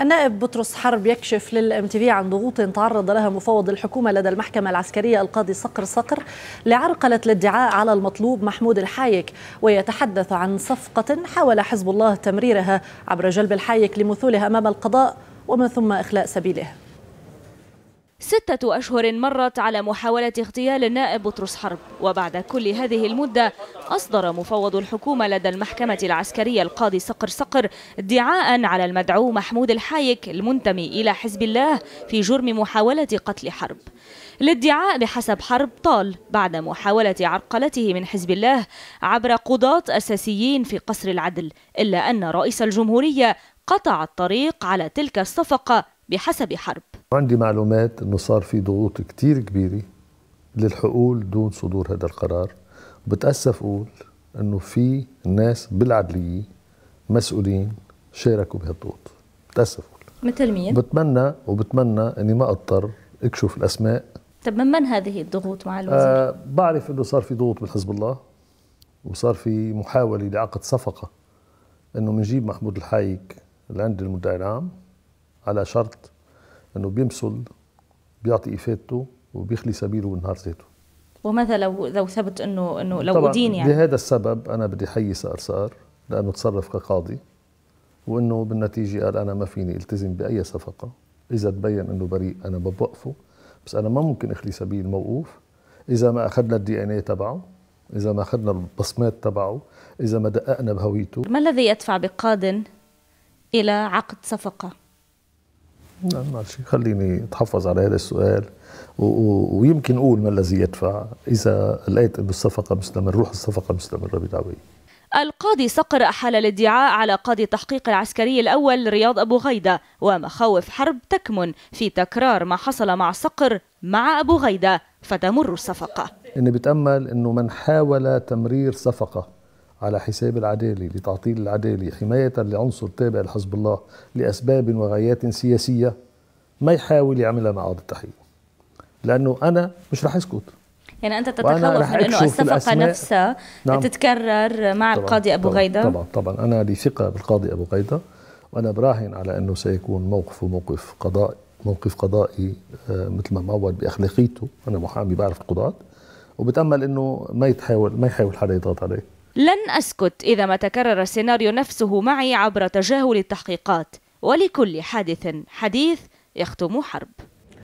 النائب بطرس حرب يكشف للام تي في عن ضغوط تعرض لها مفوض الحكومه لدى المحكمه العسكريه القاضي صقر صقر لعرقله الادعاء على المطلوب محمود الحايك ويتحدث عن صفقه حاول حزب الله تمريرها عبر جلب الحايك لمثوله امام القضاء ومن ثم اخلاء سبيله ستة أشهر مرت على محاولة اغتيال النائب بطرس حرب وبعد كل هذه المدة أصدر مفوض الحكومة لدى المحكمة العسكرية القاضي صقر صقر ادعاء على المدعو محمود الحايك المنتمي إلى حزب الله في جرم محاولة قتل حرب الادعاء بحسب حرب طال بعد محاولة عرقلته من حزب الله عبر قضاة أساسيين في قصر العدل إلا أن رئيس الجمهورية قطع الطريق على تلك الصفقة بحسب حرب عندي معلومات انه صار في ضغوط كتير كبيره للحقول دون صدور هذا القرار بتاسف اقول انه في ناس بالعدليه مسؤولين شاركوا بهالضغوط بتاسف اقول مثل مين؟ بتمنى وبتمنى اني ما اضطر اكشف الاسماء طب من من هذه الضغوط مع الوزير؟ آه بعرف انه صار في ضغوط من حزب الله وصار في محاوله لعقد صفقه انه بنجيب محمود الحايك لعند المدعي العام على شرط انه بيمثل بيعطي افادته وبيخلي سبيله بالنهار ذاته وماذا لو لو ثبت انه انه لو دين يعني لهذا السبب انا بدي حيي سار سار لانه تصرف كقاضي وانه بالنتيجه قال انا ما فيني التزم باي صفقه اذا تبين انه بريء انا بوقفه بس انا ما ممكن اخلي سبيل موقوف اذا ما اخذنا الدي ان اي تبعه اذا ما اخذنا البصمات تبعه اذا ما دققنا بهويته ما الذي يدفع بقاض الى عقد صفقه لا ماشي خليني اتحفظ على هذا السؤال و... ويمكن اقول ما الذي يدفع اذا لقيت انه الصفقه مستمر روح الصفقه مستمره بدعوي القاضي صقر أحال الادعاء على قاضي التحقيق العسكري الأول رياض أبو غيدة ومخاوف حرب تكمن في تكرار ما حصل مع صقر مع أبو غيدة فتمر الصفقة إني بتأمل أنه من حاول تمرير صفقة على حساب العداله لتعطيل العداله حمايه لعنصر تابع لحزب الله لاسباب وغايات سياسيه ما يحاول يعملها مع قاضي التحقيق لانه انا مش رح اسكت يعني انت تتخوف من انه الصفقه نفسها نعم. تتكرر مع طبعًا القاضي ابو طبعًا غيده طبعا طبعا انا لي ثقه بالقاضي ابو غيده وانا براهن على انه سيكون موقفه موقف قضائي موقف آه، قضائي مثل ما معود باخلاقيته انا محامي بعرف القضاه وبتامل انه ما يتحاول ما يحاول حدا يضغط عليه لن أسكت إذا ما تكرر السيناريو نفسه معي عبر تجاهل التحقيقات ولكل حادث حديث يختم حرب